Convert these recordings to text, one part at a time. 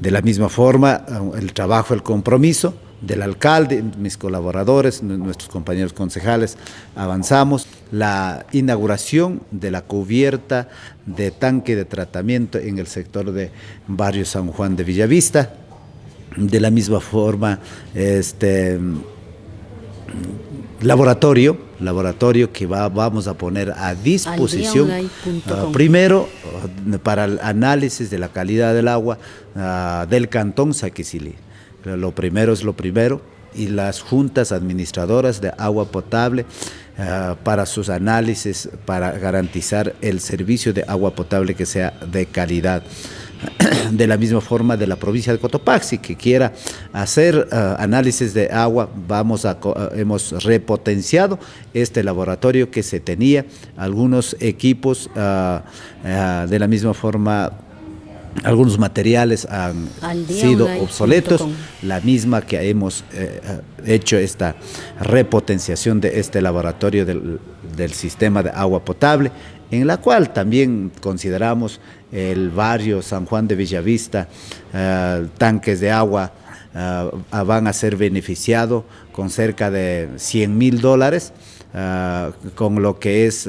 De la misma forma, eh, el trabajo, el compromiso del alcalde, mis colaboradores, nuestros compañeros concejales, avanzamos. La inauguración de la cubierta de tanque de tratamiento en el sector de Barrio San Juan de Villavista. De la misma forma, este laboratorio, laboratorio que vamos a poner a disposición, ah, primero para el análisis de la calidad del agua ah, del cantón Saquicilí, Lo primero es lo primero y las juntas administradoras de agua potable ah, para sus análisis, para garantizar el servicio de agua potable que sea de calidad. de la misma forma de la provincia de Cotopaxi, que quiera hacer eh, análisis de agua, vamos eh, hemos repotenciado este laboratorio que se tenía, algunos equipos eh, de la misma forma algunos materiales han sido obsoletos, la misma que hemos eh, eh, hecho esta repotenciación de este laboratorio del, sistema de agua potable, en la cual también consideramos el barrio San Juan de Villavista, eh, tanques de agua van a ser beneficiados con cerca de 100 mil dólares, con lo que es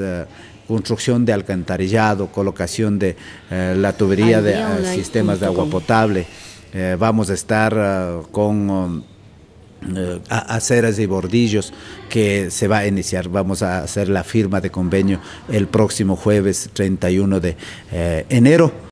construcción de alcantarillado, colocación de eh, la tubería de eh, sistemas de agua potable. Eh, vamos a estar con... Um, aceras y bordillos que se va a iniciar. Vamos a hacer la firma de convenio el próximo jueves 31 de enero.